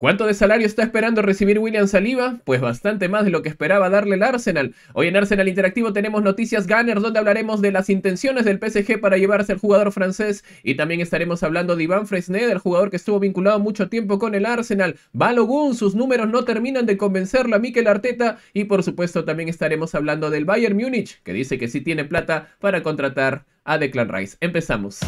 ¿Cuánto de salario está esperando recibir William Saliba? Pues bastante más de lo que esperaba darle el Arsenal. Hoy en Arsenal Interactivo tenemos noticias Gunners donde hablaremos de las intenciones del PSG para llevarse al jugador francés y también estaremos hablando de Iván Fresneda, el jugador que estuvo vinculado mucho tiempo con el Arsenal. Balogun, sus números no terminan de convencerlo a Mikel Arteta y por supuesto también estaremos hablando del Bayern Múnich que dice que sí tiene plata para contratar a Declan Rice. Empezamos.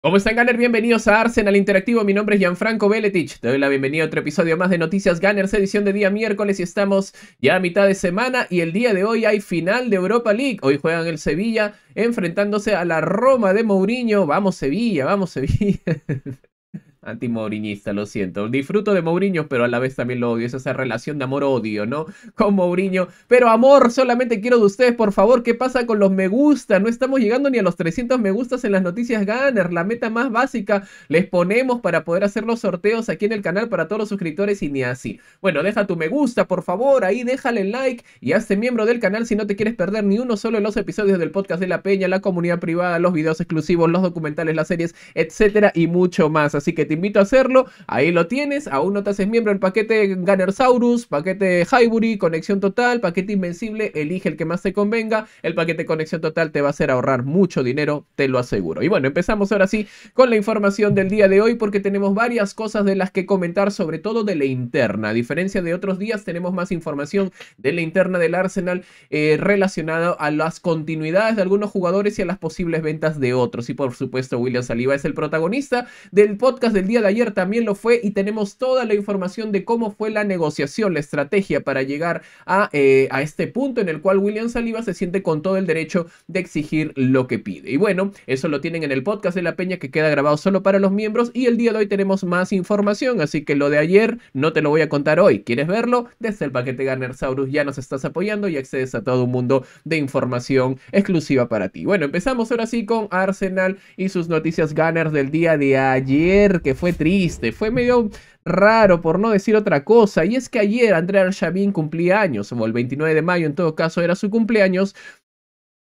¿Cómo están, Gunner? Bienvenidos a Arsenal Interactivo. Mi nombre es Gianfranco Beletich. Te doy la bienvenida a otro episodio más de Noticias Gunners, edición de día miércoles. Y estamos ya a mitad de semana. Y el día de hoy hay final de Europa League. Hoy juegan el Sevilla enfrentándose a la Roma de Mourinho. Vamos, Sevilla, vamos, Sevilla. anti lo siento. Disfruto de Mourinho, pero a la vez también lo odio. Es esa relación de amor-odio, ¿no? Con Mourinho. Pero amor, solamente quiero de ustedes, por favor. ¿Qué pasa con los me gusta? No estamos llegando ni a los 300 me gustas en las noticias Gunner. La meta más básica les ponemos para poder hacer los sorteos aquí en el canal para todos los suscriptores y ni así. Bueno, deja tu me gusta, por favor. Ahí déjale like y hazte miembro del canal si no te quieres perder ni uno solo de los episodios del podcast de La Peña, la comunidad privada, los videos exclusivos, los documentales, las series, etcétera y mucho más. Así que te invito a hacerlo. Ahí lo tienes. Aún no te haces miembro el paquete Gunnersaurus, paquete Highbury, conexión total, paquete invencible. Elige el que más te convenga. El paquete conexión total te va a hacer ahorrar mucho dinero, te lo aseguro. Y bueno, empezamos ahora sí con la información del día de hoy porque tenemos varias cosas de las que comentar, sobre todo de la interna. A diferencia de otros días, tenemos más información de la interna del Arsenal eh, relacionada a las continuidades de algunos jugadores y a las posibles ventas de otros. Y por supuesto, William Saliba es el protagonista del podcast de el día de ayer también lo fue y tenemos toda la información de cómo fue la negociación, la estrategia para llegar a, eh, a este punto en el cual William Saliba se siente con todo el derecho de exigir lo que pide. Y bueno, eso lo tienen en el podcast de La Peña que queda grabado solo para los miembros y el día de hoy tenemos más información, así que lo de ayer no te lo voy a contar hoy. ¿Quieres verlo? Desde el paquete Garner ya nos estás apoyando y accedes a todo un mundo de información exclusiva para ti. Bueno, empezamos ahora sí con Arsenal y sus noticias Gunners del día de ayer fue triste, fue medio raro por no decir otra cosa, y es que ayer Andrea Arshavin cumplía años, ...como el 29 de mayo en todo caso era su cumpleaños,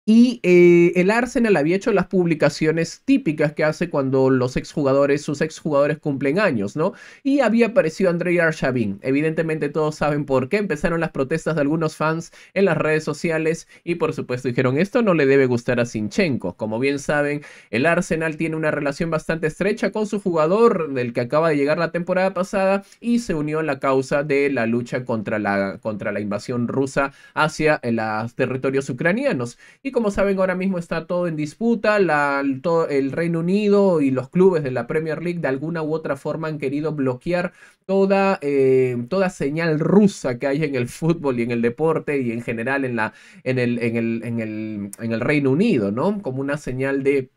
y eh, el Arsenal había hecho las publicaciones típicas que hace cuando los exjugadores, sus exjugadores cumplen años, ¿no? Y había aparecido Andrei Arshavin. Evidentemente todos saben por qué empezaron las protestas de algunos fans en las redes sociales y por supuesto dijeron esto no le debe gustar a Sinchenko. Como bien saben, el Arsenal tiene una relación bastante estrecha con su jugador del que acaba de llegar la temporada pasada y se unió a la causa de la lucha contra la, contra la invasión rusa hacia los territorios ucranianos. Y como saben, ahora mismo está todo en disputa. el, Reino Unido y los clubes de la Premier League de alguna u otra forma han querido bloquear toda, eh, toda señal rusa que hay en el fútbol y en el deporte y en general en, la, en, el, el, en, el, en el Reino Unido, ¿no? Como una señal de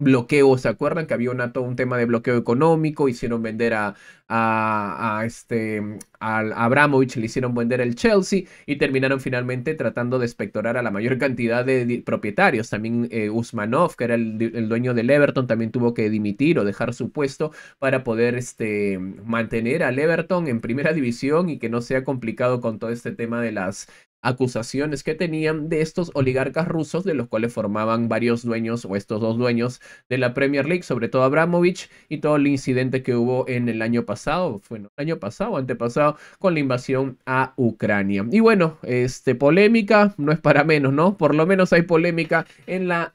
bloqueo, ¿se acuerdan que había todo un tema de bloqueo económico? Hicieron vender a, a, este, Abramovich, le hicieron vender el Chelsea y terminaron finalmente tratando de espectorar a la mayor cantidad de, propietarios. También eh, Usmanov, que era el, dueño del Everton, también tuvo que dimitir o dejar su puesto para poder este, mantener al Everton en primera división y que no sea complicado con todo este tema de las, acusaciones que tenían de estos oligarcas rusos, de los cuales formaban varios dueños o estos dos dueños de la Premier League, sobre todo Abramovich y todo el incidente que hubo en el año pasado, fue bueno, el año pasado, antepasado, con la invasión a Ucrania. Y bueno, este, polémica no es para menos, ¿no? Por lo menos hay polémica en la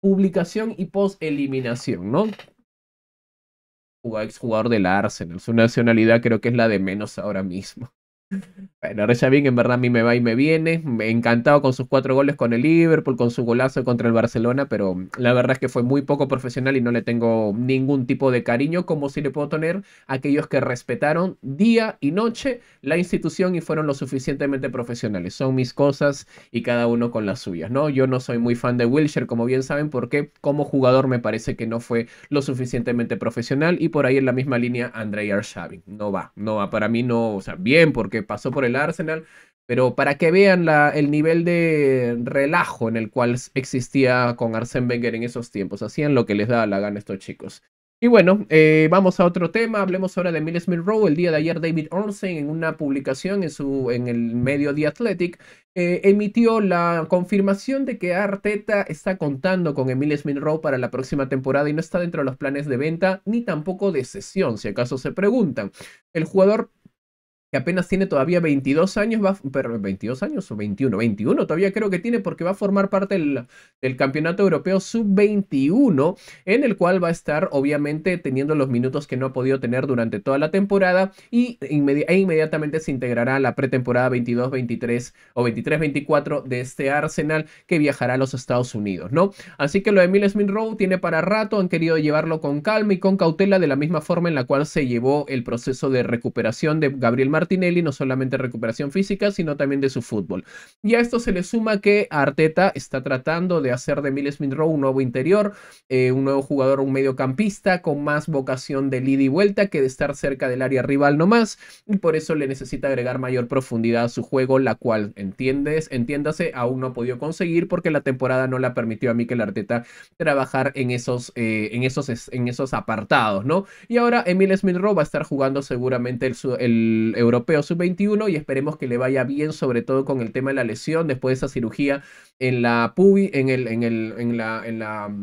publicación y post-eliminación, ¿no? Ex jugador del Arsenal, su nacionalidad creo que es la de menos ahora mismo. Bueno, Recha en verdad a mí me va y me viene. Encantado con sus cuatro goles con el Liverpool, con su golazo contra el Barcelona, pero la verdad es que fue muy poco profesional y no le tengo ningún tipo de cariño, como si le puedo tener a aquellos que respetaron día y noche la institución y fueron lo suficientemente profesionales. Son mis cosas y cada uno con las suyas, ¿no? Yo no soy muy fan de Wilshire, como bien saben, porque como jugador me parece que no fue lo suficientemente profesional y por ahí en la misma línea Andrei Arshavin. No va, no va. Para mí no, o sea, bien, porque pasó por el Arsenal, pero para que vean el nivel de relajo en el cual existía con Arsène Wenger en esos tiempos. Hacían lo que les daba la gana estos chicos. Y bueno, eh, vamos a otro tema. Hablemos ahora de Miles Smith El día de ayer, David Ornstein, en una publicación en, su, en el medio The Athletic, eh, emitió la confirmación de que Arteta está contando con Miles Smith para la próxima temporada y no está dentro de los planes de venta ni tampoco de sesión si acaso se preguntan. El jugador que apenas tiene todavía 22 años, va, pero 22 años o 21, 21 todavía creo que tiene porque va a formar parte del, Campeonato Europeo Sub-21, en el cual va a estar obviamente teniendo los minutos que no ha podido tener durante toda la temporada y e inmediatamente se integrará a la pretemporada 22-23 o 23-24 de este Arsenal que viajará a los Estados Unidos, ¿no? Así que lo de Emil Smith Rowe tiene para rato, han querido llevarlo con calma y con cautela de la misma forma en la cual se llevó el proceso de recuperación de Gabriel Martinelli, no solamente recuperación física, sino también de su fútbol. Y a esto se le suma que Arteta está tratando de hacer de Miles rowe un nuevo interior, eh, un nuevo jugador, un mediocampista con más vocación de lid y vuelta que de estar cerca del área rival nomás, y por eso le necesita agregar mayor profundidad a su juego, la cual, entiendes, entiéndase, aún no ha podido conseguir porque la temporada no la permitió a Mikel Arteta trabajar en esos, eh, en esos, en esos apartados, ¿no? Y ahora Emile Smith-Rowe va a estar jugando seguramente el europeo sub-21 y esperemos que le vaya bien, sobre todo con el tema de la lesión después de esa cirugía en la pubi, en el, en el, en la, en la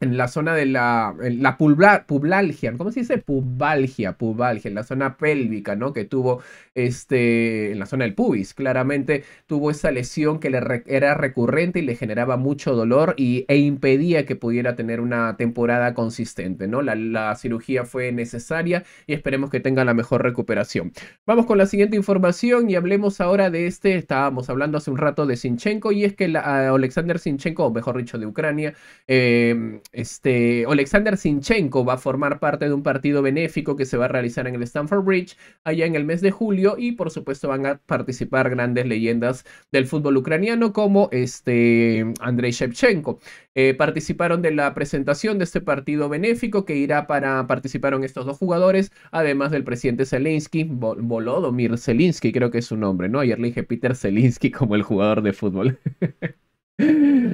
en la zona de la, la publa, ¿cómo se dice? Pubalgia, pubalgia, en la zona pélvica, ¿no? Que tuvo, este, en la zona del pubis, claramente tuvo esa lesión que le era recurrente y le generaba mucho dolor y, e impedía que pudiera tener una temporada consistente, ¿no? La, cirugía fue necesaria y esperemos que tenga la mejor recuperación. Vamos con la siguiente información y hablemos ahora de este, estábamos hablando hace un rato de Sinchenko y es que la, Alexander Sinchenko, o mejor dicho, de Ucrania, eh, este, Alexander Sinchenko va a formar parte de un partido benéfico que se va a realizar en el Stanford Bridge allá en el mes de julio y por supuesto van a participar grandes leyendas del fútbol ucraniano como este, Andrei Shevchenko. Eh, participaron de la presentación de este partido benéfico que irá para participaron estos dos jugadores, además del presidente Zelensky, Volodomir Zelensky creo que es su nombre, ¿no? Ayer le dije Peter Zelensky como el jugador de fútbol.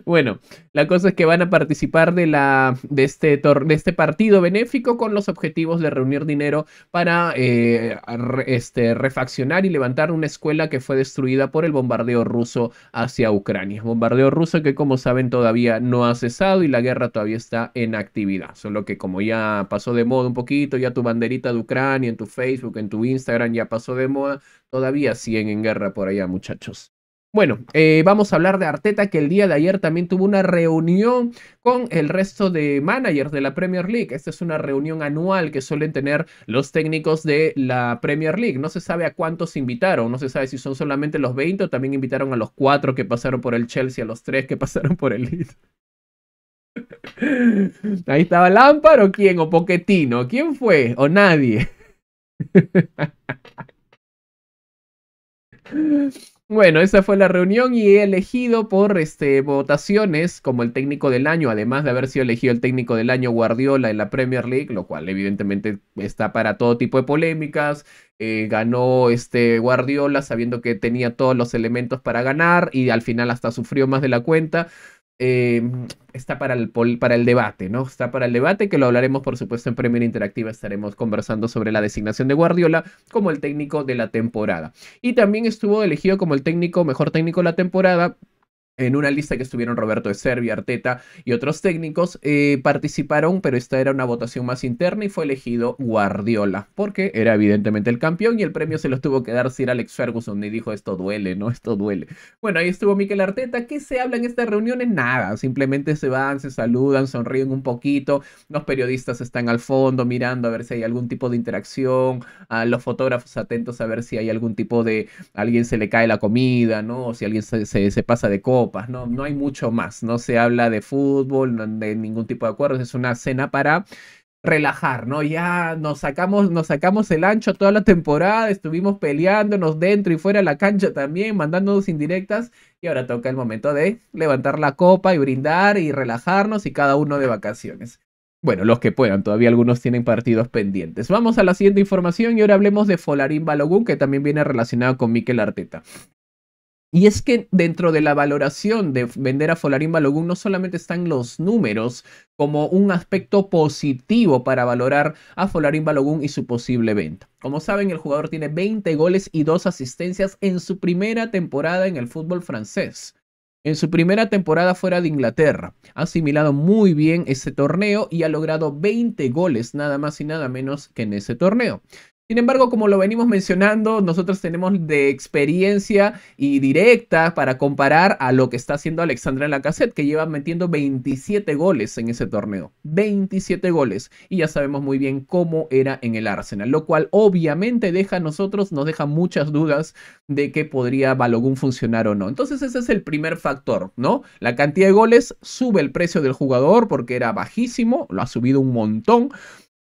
Bueno, la cosa es que van a participar de, la, de, este, de este partido benéfico con los objetivos de reunir dinero para eh, este, refaccionar y levantar una escuela que fue destruida por el bombardeo ruso hacia Ucrania. Bombardeo ruso que como saben todavía no ha cesado y la guerra todavía está en actividad. Solo que como ya pasó de moda un poquito, ya tu banderita de Ucrania en tu Facebook, en tu Instagram ya pasó de moda, todavía siguen en guerra por allá muchachos. Bueno, eh, vamos a hablar de Arteta que el día de ayer también tuvo una reunión con el resto de managers de la Premier League. Esta es una reunión anual que suelen tener los técnicos de la Premier League. No se sabe a cuántos invitaron, no se sabe si son solamente los 20 o también invitaron a los 4 que pasaron por el Chelsea, a los 3 que pasaron por el Leeds. Ahí estaba Lampard o quién, o Poquetino, ¿quién fue? O nadie. Bueno, esa fue la reunión y he elegido por este, votaciones como el técnico del año, además de haber sido elegido el técnico del año Guardiola en la Premier League, lo cual evidentemente está para todo tipo de polémicas. Eh, ganó este Guardiola sabiendo que tenía todos los elementos para ganar y al final hasta sufrió más de la cuenta. Em, está para el, para el debate, ¿no? Está para el debate, que lo hablaremos, por supuesto, en Premier Interactiva. Estaremos conversando sobre la designación de Guardiola como el técnico de la temporada. Y también estuvo elegido como el técnico, mejor técnico de la temporada, en una lista que estuvieron Roberto de Serbia, Arteta y otros técnicos, eh, participaron, pero esta era una votación más interna y fue elegido Guardiola, porque era evidentemente el campeón y el premio se los tuvo que dar Sir Alex Ferguson y dijo esto duele, ¿no? Esto duele. Bueno, ahí estuvo Miquel Arteta, ¿qué se habla en estas reuniones? Nada, simplemente se van, se saludan, sonríen un poquito, los periodistas están al fondo mirando a ver si hay algún tipo de interacción, los fotógrafos atentos a ver si hay algún tipo de, alguien se le cae la comida, ¿no? O si alguien se, pasa de cómo. ¿no? No hay mucho más, no se habla de fútbol, de ningún tipo de acuerdos, es una cena para relajar, ¿no? Ya nos sacamos, nos sacamos el ancho toda la temporada, estuvimos peleándonos dentro y fuera de la cancha también, mandándonos indirectas, y ahora toca el momento de levantar la copa y brindar y relajarnos y cada uno de vacaciones. Bueno, los que puedan, todavía algunos tienen partidos pendientes. Vamos a la siguiente información y ahora hablemos de Folarín Balogun, que también viene relacionado con Mikel Arteta. Y es que dentro de la valoración de vender a Folarín Balogun no solamente están los números como un aspecto positivo para valorar a Folarín Balogun y su posible venta. Como saben, el jugador tiene 20 goles y 2 asistencias en su primera temporada en el fútbol francés. En su primera temporada fuera de Inglaterra, ha asimilado muy bien ese torneo y ha logrado 20 goles nada más y nada menos que en ese torneo. Sin embargo, como lo venimos mencionando, nosotros tenemos de experiencia y directa para comparar a lo que está haciendo Alexandra en la cassette, que lleva metiendo 27 goles en ese torneo. 27 goles. Y ya sabemos muy bien cómo era en el Arsenal, lo cual obviamente deja a nosotros, nos deja muchas dudas de que podría Balogun funcionar o no. Entonces ese es el primer factor, ¿no? La cantidad de goles sube el precio del jugador porque era bajísimo, lo ha subido un montón.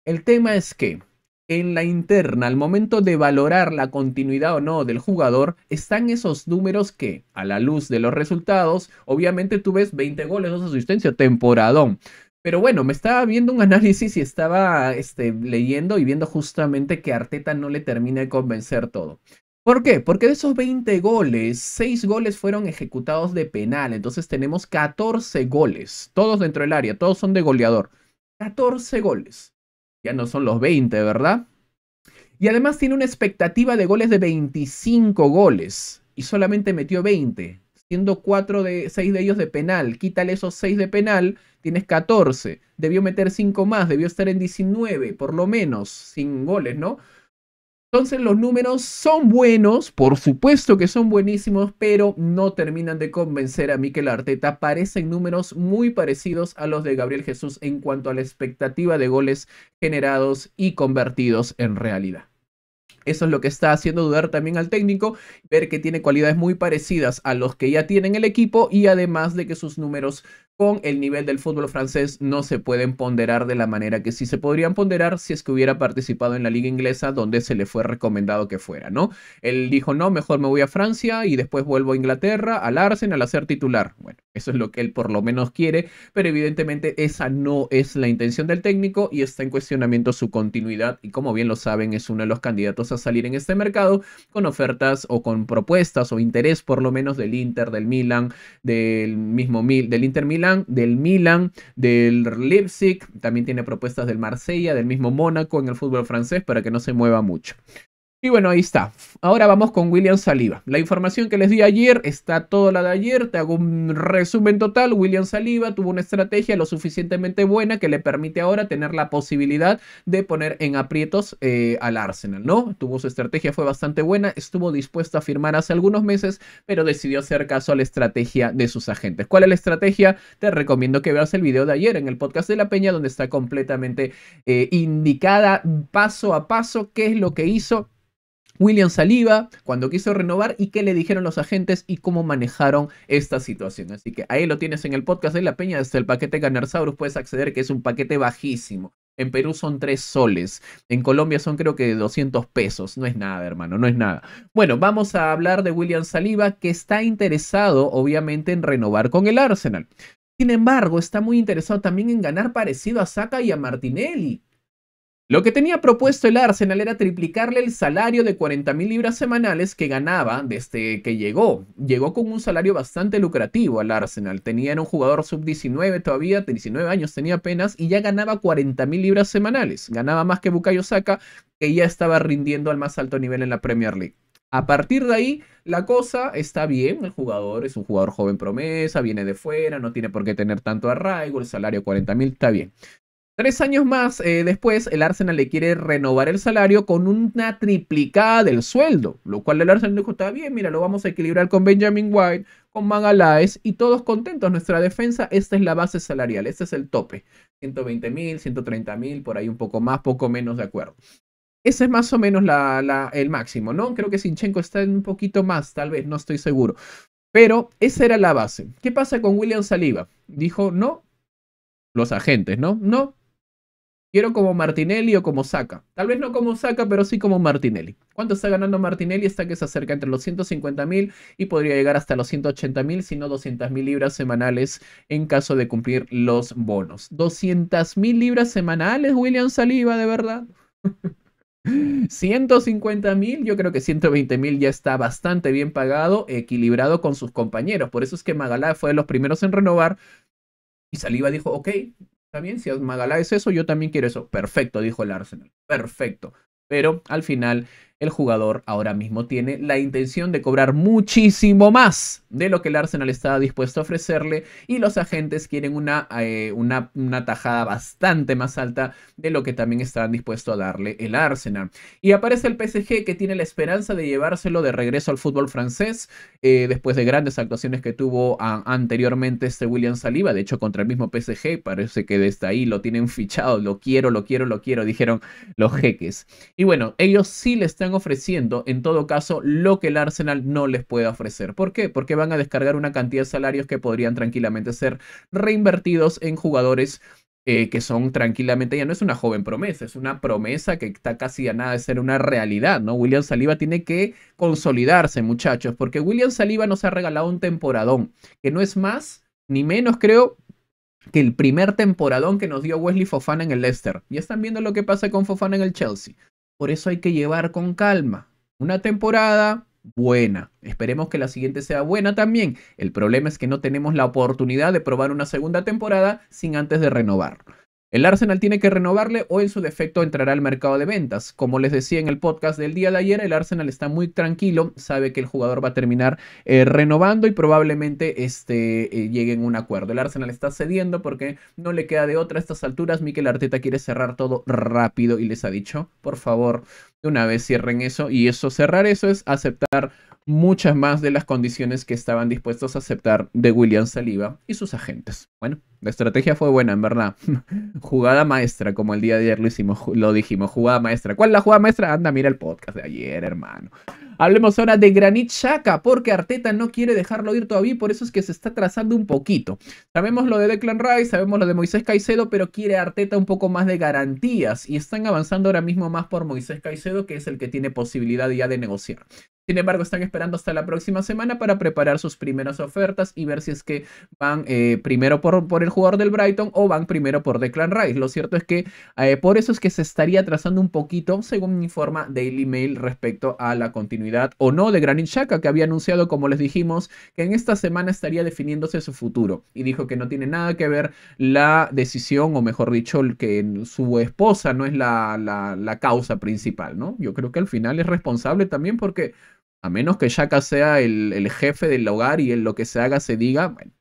El tema es que en la interna, al momento de valorar la continuidad o no del jugador, están esos números que, a la luz de los resultados, obviamente tú ves 20 goles, 2 asistencia, temporadón. Pero bueno, me estaba viendo un análisis y estaba este, leyendo y viendo justamente que Arteta no le termina de convencer todo. ¿Por qué? Porque de esos 20 goles, 6 goles fueron ejecutados de penal, entonces tenemos 14 goles, todos dentro del área, todos son de goleador. 14 goles. Ya no son los 20, ¿verdad? Y además tiene una expectativa de goles de 25 goles y solamente metió 20, siendo 6 de ellos de penal. Quítale esos 6 de penal, tienes 14. Debió meter 5 más, debió estar en 19, por lo menos, sin goles, ¿no? Entonces los números son buenos, por supuesto que son buenísimos, pero no terminan de convencer a Mikel Arteta. Parecen números muy parecidos a los de Gabriel Jesús en cuanto a la expectativa de goles generados y convertidos en realidad. Eso es lo que está haciendo dudar también al técnico, ver que tiene cualidades muy parecidas a los que ya tienen el equipo y además de que sus números con el nivel del fútbol francés no se pueden ponderar de la manera que sí se podrían ponderar si es que hubiera participado en la liga inglesa donde se le fue recomendado que fuera, ¿no? Él dijo, no, mejor me voy a Francia y después vuelvo a Inglaterra, al Arsenal al ser titular. Bueno, eso es lo que él por lo menos quiere, pero evidentemente esa no es la intención del técnico y está en cuestionamiento su continuidad y como bien lo saben es uno de los candidatos a salir en este mercado con ofertas o con propuestas o interés por lo menos del Inter, del Milan, del mismo del Inter Milan del Milan, del Leipzig, también tiene propuestas del Marsella, del mismo Mónaco en el fútbol francés para que no se mueva mucho. Y bueno, ahí está. Ahora vamos con William Saliba. La información que les di ayer está toda la de ayer. Te hago un resumen total. William Saliba tuvo una estrategia lo suficientemente buena que le permite ahora tener la posibilidad de poner en aprietos eh, al Arsenal, ¿no? Tuvo su estrategia, fue bastante buena. Estuvo dispuesto a firmar hace algunos meses, pero decidió hacer caso a la estrategia de sus agentes. ¿Cuál es la estrategia? Te recomiendo que veas el video de ayer en el podcast de La Peña, donde está completamente eh, indicada paso a paso qué es lo que hizo William Saliba cuando quiso renovar y qué le dijeron los agentes y cómo manejaron esta situación. Así que ahí lo tienes en el podcast de La Peña, desde el paquete Ganarsaurus puedes acceder que es un paquete bajísimo. En Perú son tres soles, en Colombia son creo que 200 pesos, no es nada hermano, no es nada. Bueno, vamos a hablar de William Saliba que está interesado obviamente en renovar con el Arsenal. Sin embargo, está muy interesado también en ganar parecido a Saka y a Martinelli. Lo que tenía propuesto el Arsenal era triplicarle el salario de 40.000 libras semanales que ganaba desde que llegó. Llegó con un salario bastante lucrativo al Arsenal. Tenía un jugador sub-19 todavía, 19 años tenía apenas, y ya ganaba 40.000 libras semanales. Ganaba más que Bukayo Saka, que ya estaba rindiendo al más alto nivel en la Premier League. A partir de ahí, la cosa está bien. El jugador es un jugador joven promesa, viene de fuera, no tiene por qué tener tanto arraigo, el salario 40.000 está bien. Tres años más eh, después, el Arsenal le quiere renovar el salario con una triplicada del sueldo, lo cual el Arsenal dijo, está bien, mira, lo vamos a equilibrar con Benjamin White, con mangalaes y todos contentos. Nuestra defensa, esta es la base salarial, este es el tope. 120 mil, 130 mil, por ahí un poco más, poco menos, de acuerdo. Ese es más o menos la, el máximo, ¿no? Creo que Sinchenko está en un poquito más, tal vez, no estoy seguro. Pero esa era la base. ¿Qué pasa con William Saliba? Dijo, no, los agentes, ¿no? No, Quiero como Martinelli o como Saca. Tal vez no como Saca, pero sí como Martinelli. ¿Cuánto está ganando Martinelli? Está que se acerca entre los 150.000 y podría llegar hasta los 180.000, si no mil libras semanales en caso de cumplir los bonos. mil libras semanales, William Saliba, de verdad. 150 mil, yo creo que 120 mil ya está bastante bien pagado, equilibrado con sus compañeros. Por eso es que Magalá fue de los primeros en renovar. Y Saliba dijo, ok, también bien, si Magalá es eso, yo también quiero eso. Perfecto, dijo el Arsenal. Perfecto. Pero al final el jugador ahora mismo tiene la intención de cobrar muchísimo más de lo que el Arsenal estaba dispuesto a ofrecerle y los agentes quieren una, eh, una, tajada bastante más alta de lo que también estaban dispuestos a darle el Arsenal. Y aparece el PSG que tiene la esperanza de llevárselo de regreso al fútbol francés eh, después de grandes actuaciones que tuvo anteriormente este William Saliba, de hecho contra el mismo PSG, parece que desde ahí lo tienen fichado, lo quiero, lo quiero, lo quiero, dijeron los jeques. Y bueno, ellos sí le están ofreciendo, en todo caso, lo que el Arsenal no les puede ofrecer. ¿Por qué? Porque van a descargar una cantidad de salarios que podrían tranquilamente ser reinvertidos en jugadores eh, que son tranquilamente, ya no es una joven promesa, es una promesa que está casi a nada de ser una realidad, ¿no? William Saliba tiene que consolidarse, muchachos, porque William Saliba nos ha regalado un temporadón, que no es más ni menos, creo, que el primer temporadón que nos dio Wesley Fofana en el Leicester. Y están viendo lo que pasa con Fofana en el Chelsea. Por eso hay que llevar con calma. Una temporada buena. Esperemos que la siguiente sea buena también. El problema es que no tenemos la oportunidad de probar una segunda temporada sin antes de renovar. El Arsenal tiene que renovarle o en su defecto entrará al mercado de ventas. Como les decía en el podcast del día de ayer, el Arsenal está muy tranquilo, sabe que el jugador va a terminar eh, renovando y probablemente este, eh, llegue en un acuerdo. El Arsenal está cediendo porque no le queda de otra a estas alturas. Mikel Arteta quiere cerrar todo rápido y les ha dicho, por favor, de una vez cierren eso. Y eso, cerrar eso es aceptar muchas más de las condiciones que estaban dispuestos a aceptar de William Saliba y sus agentes. Bueno, la estrategia fue buena, en verdad. jugada maestra, como el día de ayer lo, hicimos, lo dijimos, jugada maestra. ¿Cuál es la jugada maestra? Anda, mira el podcast de ayer, hermano. Hablemos ahora de Granit Xhaka, porque Arteta no quiere dejarlo ir todavía, por eso es que se está trazando un poquito. Sabemos lo de Declan Rice, sabemos lo de Moisés Caicedo, pero quiere Arteta un poco más de garantías y están avanzando ahora mismo más por Moisés Caicedo, que es el que tiene posibilidad ya de negociar. Sin embargo, están esperando hasta la próxima semana para preparar sus primeras ofertas y ver si es que van eh, primero por, por, el jugador del Brighton o van primero por Declan Rice. Lo cierto es que eh, por eso es que se estaría trazando un poquito, según informa Daily Mail, respecto a la continuidad o no de Granit Xhaka, que había anunciado, como les dijimos, que en esta semana estaría definiéndose su futuro. Y dijo que no tiene nada que ver la decisión, o mejor dicho, que su esposa no es la, la, la causa principal, ¿no? Yo creo que al final es responsable también porque a menos que Shaka sea el, jefe del hogar y en lo que se haga se diga, bueno,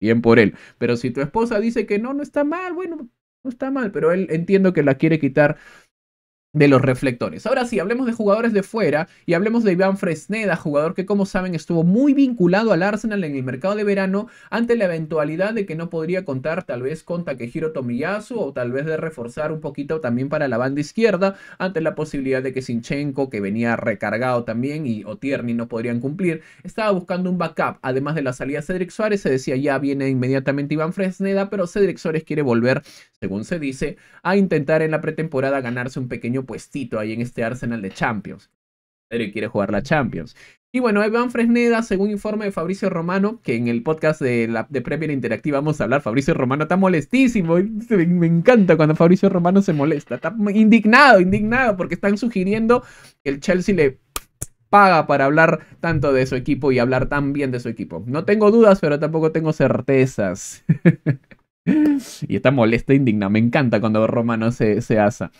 bien por él. Pero si tu esposa dice que no, no está mal, bueno, no está mal, pero él entiendo que la quiere quitar de los reflectores. Ahora sí, hablemos de jugadores de fuera y hablemos de Iván Fresneda, jugador que como saben estuvo muy vinculado al Arsenal en el mercado de verano ante la eventualidad de que no podría contar tal vez con Takehiro Tomiyasu o tal vez de reforzar un poquito también para la banda izquierda ante la posibilidad de que Sinchenko, que venía recargado también y Otierni no podrían cumplir, estaba buscando un backup. Además de la salida de Cedric Suárez, se decía ya viene inmediatamente Iván Fresneda, pero Cedric Suárez quiere volver, según se dice, a intentar en la pretemporada ganarse un pequeño puestito ahí en este Arsenal de Champions. Pero quiere jugar la Champions. Y bueno, van Fresneda, según informe de Fabricio Romano, que en el podcast de, la, de Premier Interactiva vamos a hablar, Fabricio Romano está molestísimo. Me, encanta cuando Fabricio Romano se molesta. Está indignado, indignado, porque están sugiriendo que el Chelsea le paga para hablar tanto de su equipo y hablar tan bien de su equipo. No tengo dudas, pero tampoco tengo certezas. y está molesta, e indigna. Me encanta cuando Romano se, se asa.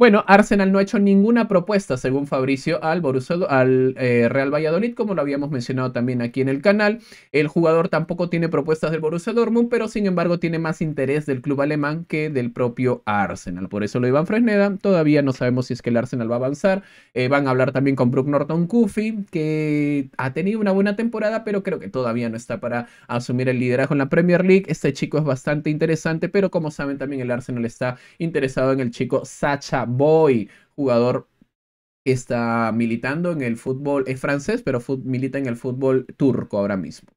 Bueno, Arsenal no ha hecho ninguna propuesta, según Fabricio, al, Borussia, al eh, Real Valladolid, como lo habíamos mencionado también aquí en el canal. El jugador tampoco tiene propuestas del Borussia Dortmund, pero sin embargo tiene más interés del club alemán que del propio Arsenal. Por eso lo iban Fresneda. Todavía no sabemos si es que el Arsenal va a avanzar. Eh, van a hablar también con Brook Norton Cuffy, que ha tenido una buena temporada, pero creo que todavía no está para asumir el liderazgo en la Premier League. Este chico es bastante interesante, pero como saben también el Arsenal está interesado en el chico Sacha Boy, jugador que está militando en el fútbol, es francés, pero milita en el fútbol turco ahora mismo.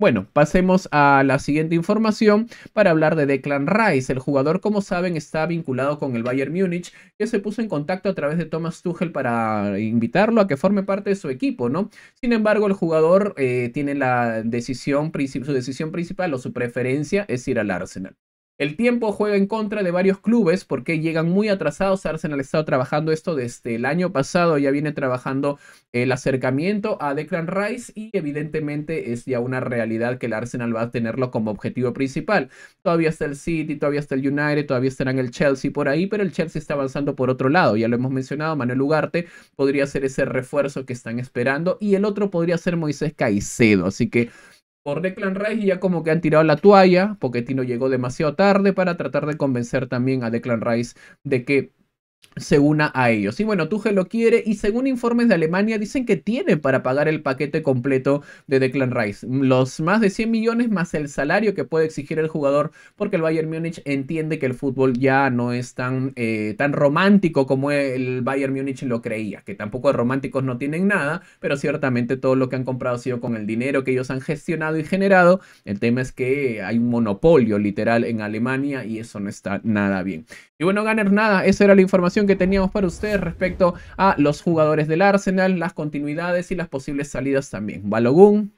Bueno, pasemos a la siguiente información para hablar de Declan Rice. El jugador, como saben, está vinculado con el Bayern Múnich, que se puso en contacto a través de Thomas Tuchel para invitarlo a que forme parte de su equipo, ¿no? Sin embargo, el jugador eh, tiene la decisión, su decisión principal o su preferencia es ir al Arsenal. El tiempo juega en contra de varios clubes porque llegan muy atrasados. Arsenal ha estado trabajando esto desde el año pasado, ya viene trabajando el acercamiento a Declan Rice y evidentemente es ya una realidad que el Arsenal va a tenerlo como objetivo principal. Todavía está el City, todavía está el United, todavía estarán el Chelsea por ahí, pero el Chelsea está avanzando por otro lado. Ya lo hemos mencionado, Manuel Ugarte podría ser ese refuerzo que están esperando y el otro podría ser Moisés Caicedo. Así que por Declan Rice y ya como que han tirado la toalla. Poquetino llegó demasiado tarde para tratar de convencer también a Declan Rice de que se una a ellos. Y bueno, Tuge lo quiere y según informes de Alemania dicen que tiene para pagar el paquete completo de Declan Rice. Los más de 100 millones más el salario que puede exigir el jugador porque el Bayern Múnich entiende que el fútbol ya no es tan, eh, tan romántico como el Bayern Múnich lo creía. Que tampoco románticos no tienen nada, pero ciertamente todo lo que han comprado ha sido con el dinero que ellos han gestionado y generado. El tema es que hay un monopolio literal en Alemania y eso no está nada bien. Y bueno, ganar nada, esa era la información que teníamos para ustedes respecto a los jugadores del Arsenal, las continuidades y las posibles salidas también. Balogun,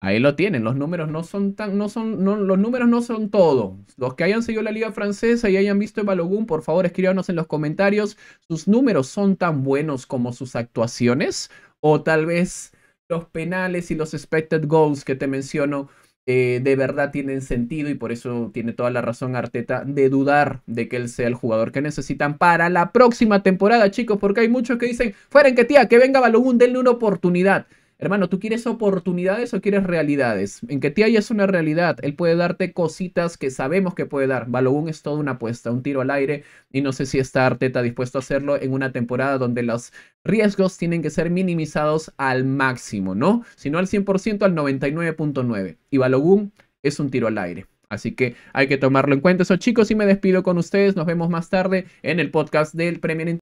Ahí lo tienen, los números no son tan, no son, no, los números no son todo. Los que hayan seguido la liga francesa y hayan visto Balogún, Balogun, por favor escríbanos en los comentarios, ¿sus números son tan buenos como sus actuaciones? O tal vez los penales y los expected goals que te menciono eh, de verdad tienen sentido y por eso tiene toda la razón Arteta de dudar de que él sea el jugador que necesitan para la próxima temporada, chicos, porque hay muchos que dicen, fueren que tía, que venga Balogun, denle una oportunidad. Hermano, ¿tú quieres oportunidades o quieres realidades? En que te es una realidad, él puede darte cositas que sabemos que puede dar. Balogun es toda una apuesta, un tiro al aire, y no sé si está Arteta dispuesto a hacerlo en una temporada donde los riesgos tienen que ser minimizados al máximo, ¿no? Si no al 100%, al 99.9%. Y Balogun es un tiro al aire. Así que hay que tomarlo en cuenta eso, chicos, y me despido con ustedes. Nos vemos más tarde en el podcast del Premier